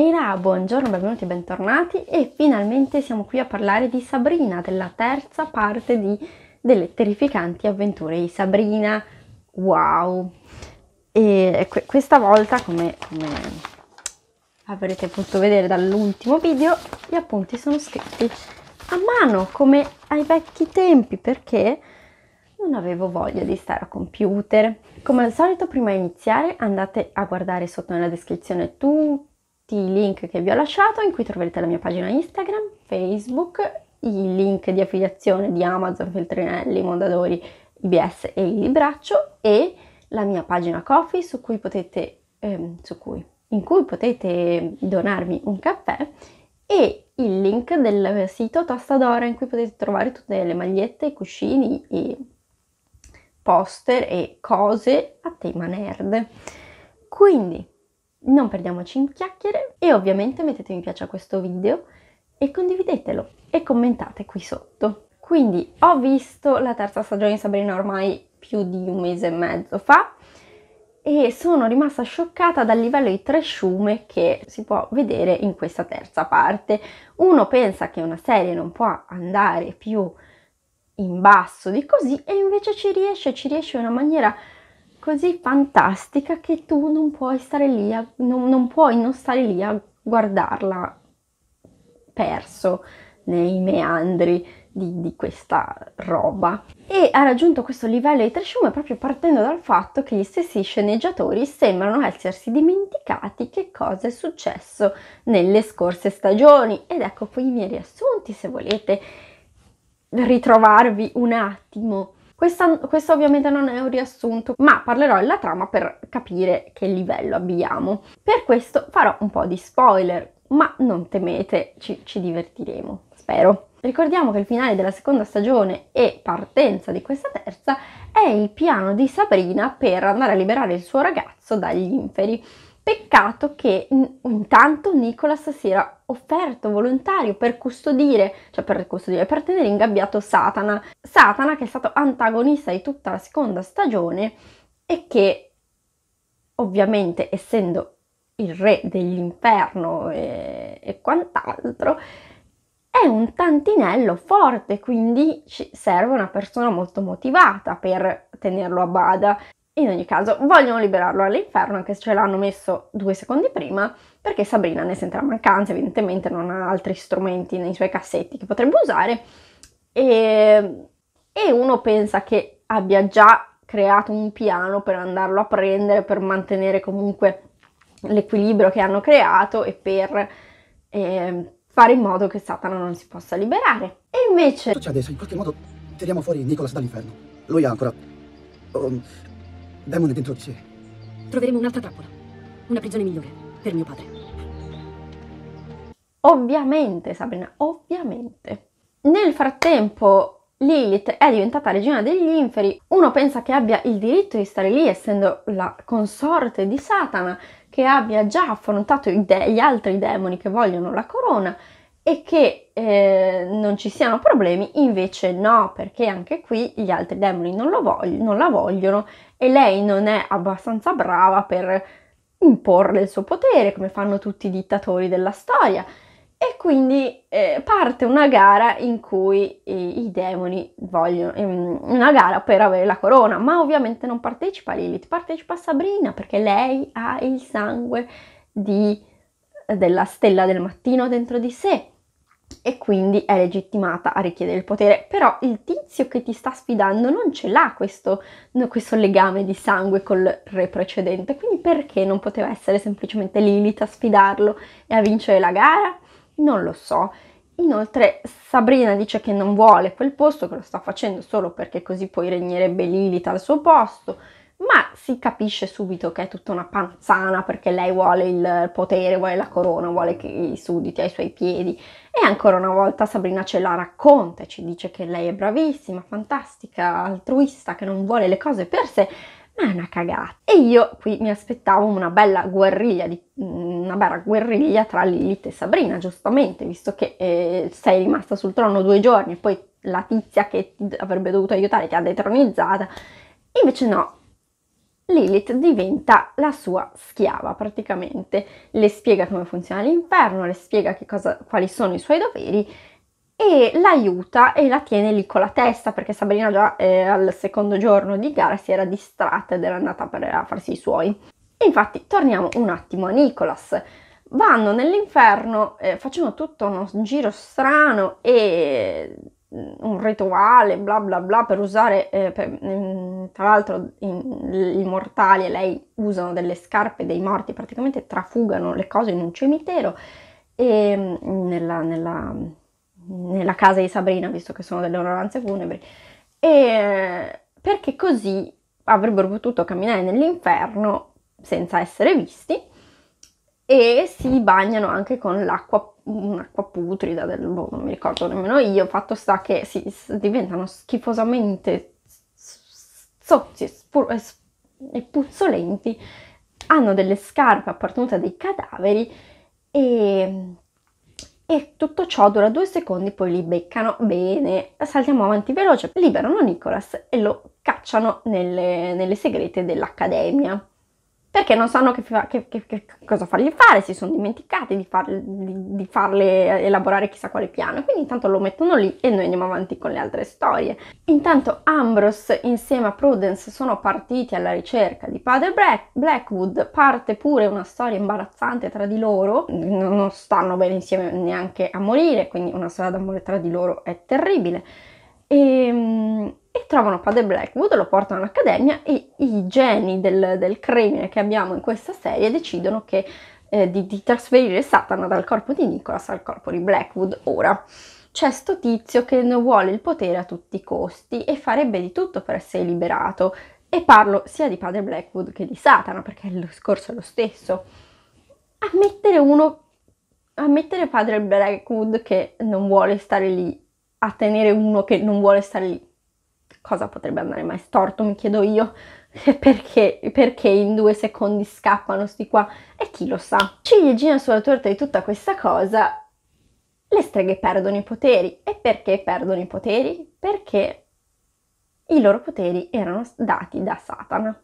Buonasera, buongiorno, benvenuti e bentornati e finalmente siamo qui a parlare di Sabrina, della terza parte di, delle terrificanti avventure di Sabrina. Wow! E que- questa volta, come, come avrete potuto vedere dall'ultimo video, gli appunti sono scritti a mano, come ai vecchi tempi, perché non avevo voglia di stare a computer. Come al solito, prima di iniziare, andate a guardare sotto nella descrizione tutto tutti i link che vi ho lasciato, in cui troverete la mia pagina Instagram, Facebook, i link di affiliazione di Amazon, Feltrinelli, Mondadori, IBS e il libraccio e la mia pagina Coffee su cui potete, ehm, su cui, in cui potete donarmi un caffè e il link del sito Tasta d'Ora in cui potete trovare tutte le magliette, cuscini e poster e cose a tema nerd. Quindi non perdiamoci in chiacchiere e ovviamente mettete mi piace a questo video e condividetelo e commentate qui sotto. Quindi ho visto la terza stagione di Sabrina ormai più di un mese e mezzo fa e sono rimasta scioccata dal livello di tresciume che si può vedere in questa terza parte. Uno pensa che una serie non può andare più in basso di così e invece ci riesce, ci riesce in una maniera così fantastica che tu non puoi stare lì, a, non, non puoi non stare lì a guardarla perso nei meandri di, di, questa roba. E ha raggiunto questo livello di trashume proprio partendo dal fatto che gli stessi sceneggiatori sembrano essersi dimenticati che cosa è successo nelle scorse stagioni. Ed ecco poi i miei riassunti se volete ritrovarvi un attimo questa, questo ovviamente non è un riassunto, ma parlerò della trama per capire che livello abbiamo. Per questo farò un po' di spoiler, ma non temete, ci, ci divertiremo, spero. Ricordiamo che il finale della seconda stagione e partenza di questa terza è il piano di Sabrina per andare a liberare il suo ragazzo dagli inferi. Peccato che intanto Nicola stasera offerto volontario per custodire, cioè per custodire, per tenere ingabbiato Satana. Satana che è stato antagonista di tutta la seconda stagione e che ovviamente essendo il re dell'inferno e, e quant'altro, è un tantinello forte, quindi ci serve una persona molto motivata per tenerlo a bada. In ogni caso, vogliono liberarlo all'inferno, anche se ce l'hanno messo due secondi prima, perché Sabrina ne sente la mancanza, evidentemente non ha altri strumenti nei suoi cassetti che potrebbe usare, e, e uno pensa che abbia già creato un piano per andarlo a prendere, per mantenere comunque l'equilibrio che hanno creato e per eh, fare in modo che Satana non si possa liberare. E invece... Succede se in qualche modo tiriamo fuori Nicolas dall'inferno. Lui ha ancora... Um, Demone dentro di sé. Troveremo un'altra trappola. Una prigione migliore per mio padre. Ovviamente, Sabrina, ovviamente. Nel frattempo, Lilith è diventata regina degli inferi. Uno pensa che abbia il diritto di stare lì, essendo la consorte di Satana, che abbia già affrontato gli altri demoni che vogliono la corona e che eh, non ci siano problemi, invece no, perché anche qui gli altri demoni non, vogl- non la vogliono e lei non è abbastanza brava per imporre il suo potere, come fanno tutti i dittatori della storia. E quindi eh, parte una gara in cui i, i demoni vogliono ehm, una gara per avere la corona, ma ovviamente non partecipa Lilith, partecipa Sabrina perché lei ha il sangue di, della stella del mattino dentro di sé e quindi è legittimata a richiedere il potere, però il tizio che ti sta sfidando non ce l'ha questo, questo legame di sangue col re precedente, quindi perché non poteva essere semplicemente Lilith a sfidarlo e a vincere la gara? Non lo so. Inoltre Sabrina dice che non vuole quel posto, che lo sta facendo solo perché così poi regnerebbe Lilith al suo posto, ma si capisce subito che è tutta una panzana perché lei vuole il potere, vuole la corona, vuole che i sudditi ai suoi piedi. E ancora una volta Sabrina ce la racconta e ci dice che lei è bravissima, fantastica, altruista, che non vuole le cose per sé, ma è una cagata. E io qui mi aspettavo una bella guerriglia, di, una bella guerriglia tra Lilith e Sabrina, giustamente, visto che eh, sei rimasta sul trono due giorni e poi la tizia che ti avrebbe dovuto aiutare ti ha detronizzata. Invece no, Lilith diventa la sua schiava praticamente, le spiega come funziona l'inferno, le spiega cosa, quali sono i suoi doveri e l'aiuta e la tiene lì con la testa perché Sabrina già eh, al secondo giorno di gara si era distratta ed era andata per, a farsi i suoi. Infatti torniamo un attimo a Nicholas vanno nell'inferno, eh, facciamo tutto uno giro strano e Mm, un rituale, bla bla bla, per usare, eh, per, mm, tra l'altro i mortali e lei usano delle scarpe dei morti, praticamente trafugano le cose in un cimitero e mm, nella, nella, nella casa di Sabrina, visto che sono delle onoranze funebri, e, perché così avrebbero potuto camminare nell'inferno senza essere visti e si bagnano anche con l'acqua, un'acqua putrida, del, boh, non mi ricordo nemmeno io, fatto sta che si diventano schifosamente sozzi spur- e puzzolenti, hanno delle scarpe appartenute a dei cadaveri e, e tutto ciò dura due secondi, poi li beccano bene, saltiamo avanti veloce, liberano Nicholas e lo cacciano nelle, nelle segrete dell'accademia perché non sanno che, che, che, cosa fargli fare, si sono dimenticati di, far, di, di, farle elaborare chissà quale piano, quindi intanto lo mettono lì e noi andiamo avanti con le altre storie. Intanto Ambrose insieme a Prudence sono partiti alla ricerca di padre Blackwood, parte pure una storia imbarazzante tra di loro, non stanno bene insieme neanche a morire, quindi una storia d'amore tra di loro è terribile. E, ehm, e trovano Padre Blackwood, lo portano all'accademia e i geni del, del crimine che abbiamo in questa serie decidono che, eh, di, di, trasferire Satana dal corpo di Nicholas al corpo di Blackwood ora. C'è sto tizio che vuole il potere a tutti i costi e farebbe di tutto per essere liberato. E parlo sia di Padre Blackwood che di Satana, perché il discorso è lo stesso. Ammettere uno, ammettere Padre Blackwood che non vuole stare lì, a tenere uno che non vuole stare lì, cosa potrebbe andare mai storto, mi chiedo io. Perché, perché in due secondi scappano sti qua? E chi lo sa? Ciliegina sulla torta di tutta questa cosa, le streghe perdono i poteri. E perché perdono i poteri? Perché i loro poteri erano dati da Satana.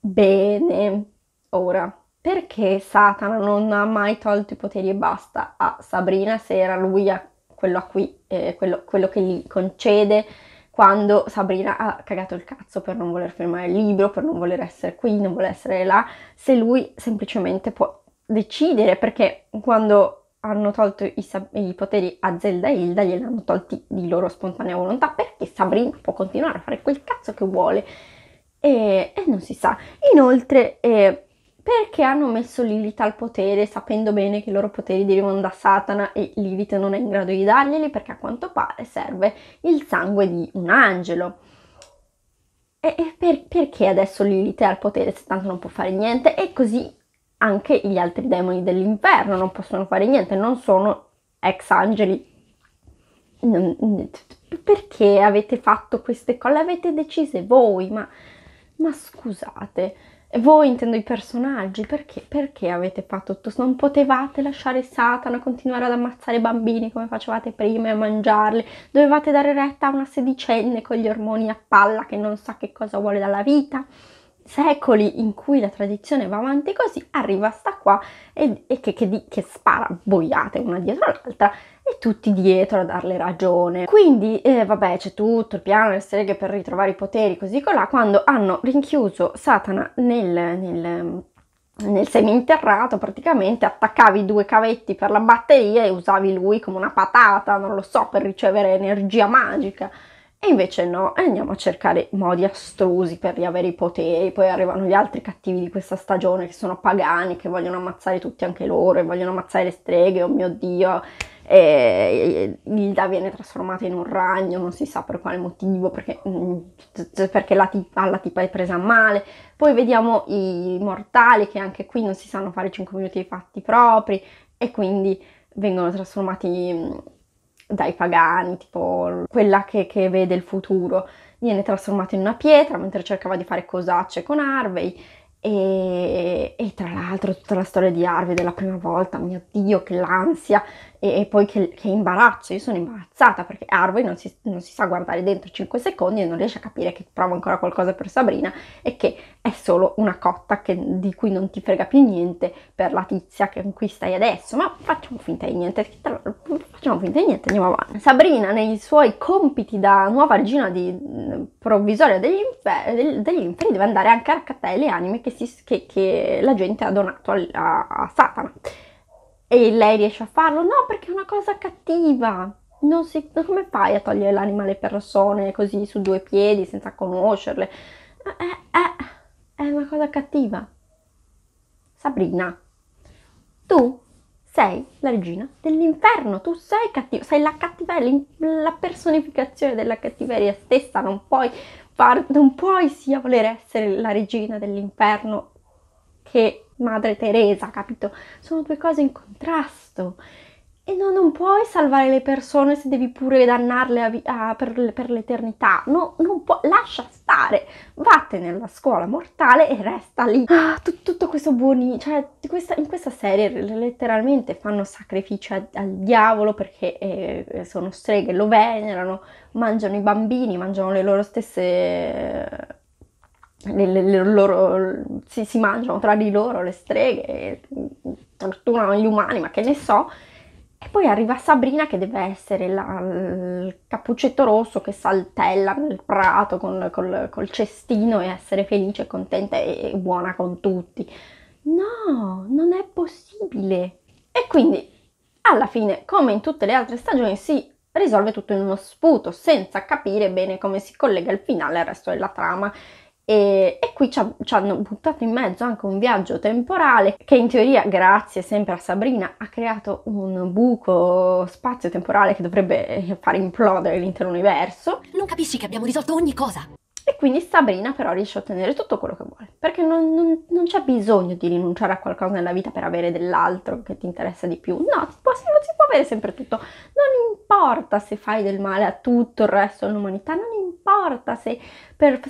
Bene, ora, perché Satana non ha mai tolto i poteri e basta a Sabrina se era lui a quello a cui, eh, quello, quello che gli concede quando Sabrina ha cagato il cazzo per non voler firmare il libro, per non voler essere qui, non voler essere là, se lui semplicemente può decidere, perché quando hanno tolto i, i poteri a Zelda e Hilda, gliel'hanno tolti di loro spontanea volontà, perché Sabrina può continuare a fare quel cazzo che vuole e, e non si sa. Inoltre... Eh, perché hanno messo Lilith al potere sapendo bene che i loro poteri derivano da Satana e Lilith non è in grado di darglieli perché a quanto pare serve il sangue di un angelo. E, e per, perché adesso Lilith è al potere se tanto non può fare niente e così anche gli altri demoni dell'inferno non possono fare niente, non sono ex angeli. Perché avete fatto queste cose? Le avete decise voi, ma, ma scusate. Voi intendo i personaggi, perché, perché avete fatto tutto? Non potevate lasciare Satana continuare ad ammazzare i bambini come facevate prima e a mangiarli, dovevate dare retta a una sedicenne con gli ormoni a palla che non sa che cosa vuole dalla vita. Secoli in cui la tradizione va avanti così, arriva sta qua e, e che, che, che spara boiate una dietro l'altra e tutti dietro a darle ragione. Quindi, eh, vabbè, c'è tutto il piano delle streghe per ritrovare i poteri, così colà, quando hanno rinchiuso Satana nel, nel nel seminterrato praticamente attaccavi due cavetti per la batteria e usavi lui come una patata, non lo so, per ricevere energia magica. E invece no, andiamo a cercare modi astrusi per riavere i poteri, poi arrivano gli altri cattivi di questa stagione che sono pagani, che vogliono ammazzare tutti anche loro, e vogliono ammazzare le streghe, oh mio Dio, e Hilda viene trasformata in un ragno, non si sa per quale motivo, perché, mm, perché la, tipa, la tipa è presa male. Poi vediamo i mortali che anche qui non si sanno fare 5 minuti ai fatti propri e quindi vengono trasformati dai pagani, tipo quella che, che vede il futuro, viene trasformata in una pietra mentre cercava di fare cosacce con Harvey e, e, tra l'altro tutta la storia di Harvey della prima volta, mio Dio, che l'ansia e, e poi che, che, imbarazzo, io sono imbarazzata perché Harvey non si, non si sa guardare dentro 5 secondi e non riesce a capire che prova ancora qualcosa per Sabrina e che è solo una cotta che, di cui non ti frega più niente per la tizia con cui stai adesso, ma facciamo finta di niente, facciamo finta di niente, andiamo avanti. Sabrina nei suoi compiti da nuova regina di, mm, provvisoria degli, infer- degli, inferi deve andare anche a raccattare le anime che, si, che, che la gente ha donato a, a, a Satana. E lei riesce a farlo? No, perché è una cosa cattiva. Si, come fai a togliere l'anima alle persone così su due piedi senza conoscerle? è, eh, è, eh, eh, è una cosa cattiva. Sabrina, tu sei la regina dell'inferno, tu sei cattiva, sei la cattiveria, la personificazione della cattiveria stessa, non puoi, far, non puoi sia voler essere la regina dell'inferno che Madre Teresa, capito? Sono due cose in contrasto. E no, non puoi salvare le persone se devi pure dannarle a a, per, per, l'eternità. No, non puoi. Lascia stare. Vattene alla scuola mortale e resta lì. Ah, t- tutto questo buoni. Cioè, questa, in questa serie letteralmente fanno sacrifici a, al diavolo perché eh, sono streghe, lo venerano, mangiano i bambini, mangiano le loro stesse. le, le, le loro, si, si mangiano tra di loro le streghe, torturano gli umani, ma che ne so poi arriva Sabrina che deve essere la, il cappuccetto rosso che saltella nel prato con, col, col cestino e essere felice, contenta e buona con tutti. No, non è possibile. E quindi, alla fine, come in tutte le altre stagioni, si risolve tutto in uno sputo, senza capire bene come si collega il finale al resto della trama. E, e qui ci, ha, ci hanno buttato in mezzo anche un viaggio temporale che in teoria, grazie sempre a Sabrina, ha creato un buco spazio-temporale che dovrebbe eh, far implodere l'intero universo. Non capisci che abbiamo risolto ogni cosa? E quindi Sabrina però riesce a ottenere tutto quello che vuole, perché non, non, non, c'è bisogno di rinunciare a qualcosa nella vita per avere dell'altro che ti interessa di più. No, si può, si può avere sempre tutto. Non importa se fai del male a tutto il resto dell'umanità, non importa se per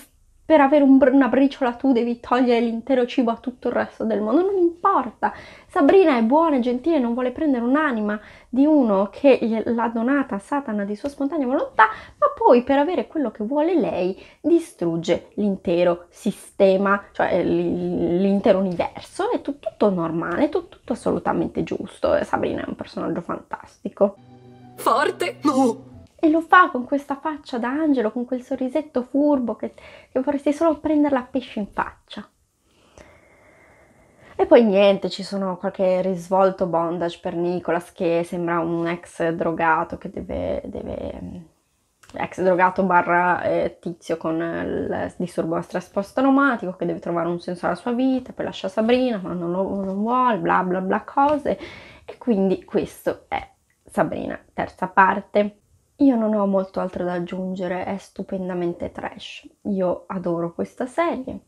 per avere un, una briciola tu devi togliere l'intero cibo a tutto il resto del mondo, non importa. Sabrina è buona e gentile, non vuole prendere un'anima di uno che l'ha donata a Satana di sua spontanea volontà, ma poi per avere quello che vuole lei distrugge l'intero sistema, cioè l'intero universo, è tutto, tutto normale, tutto, tutto assolutamente giusto. Sabrina è un personaggio fantastico. Forte? No! E lo fa con questa faccia d'angelo, con quel sorrisetto furbo che, che vorresti solo prenderla a pesce in faccia. E poi niente, ci sono qualche risvolto bondage per Nicolas che sembra un ex drogato che deve... deve ex drogato barra eh, tizio con il disturbo da stress post-traumatico che deve trovare un senso alla sua vita, poi lascia Sabrina ma non, lo, non vuole, bla bla bla cose. E quindi questo è Sabrina, terza parte. Io non ho molto altro da aggiungere, è stupendamente trash. Io adoro questa serie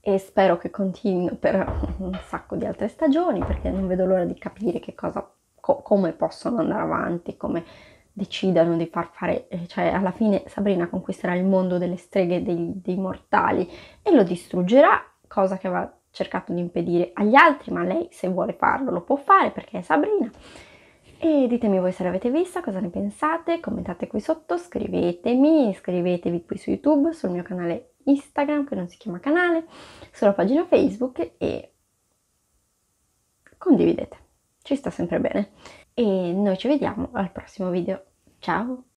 e spero che continui per un sacco di altre stagioni perché non vedo l'ora di capire che cosa, co- come possono andare avanti, come decidano di far fare, eh, cioè alla fine Sabrina conquisterà il mondo delle streghe dei, dei mortali e lo distruggerà, cosa che aveva cercato di impedire agli altri, ma lei se vuole farlo lo può fare perché è Sabrina. E ditemi voi se l'avete vista, cosa ne pensate, commentate qui sotto, scrivetemi, iscrivetevi qui su YouTube, sul mio canale Instagram che non si chiama canale, sulla pagina Facebook e condividete, ci sta sempre bene. E noi ci vediamo al prossimo video, ciao!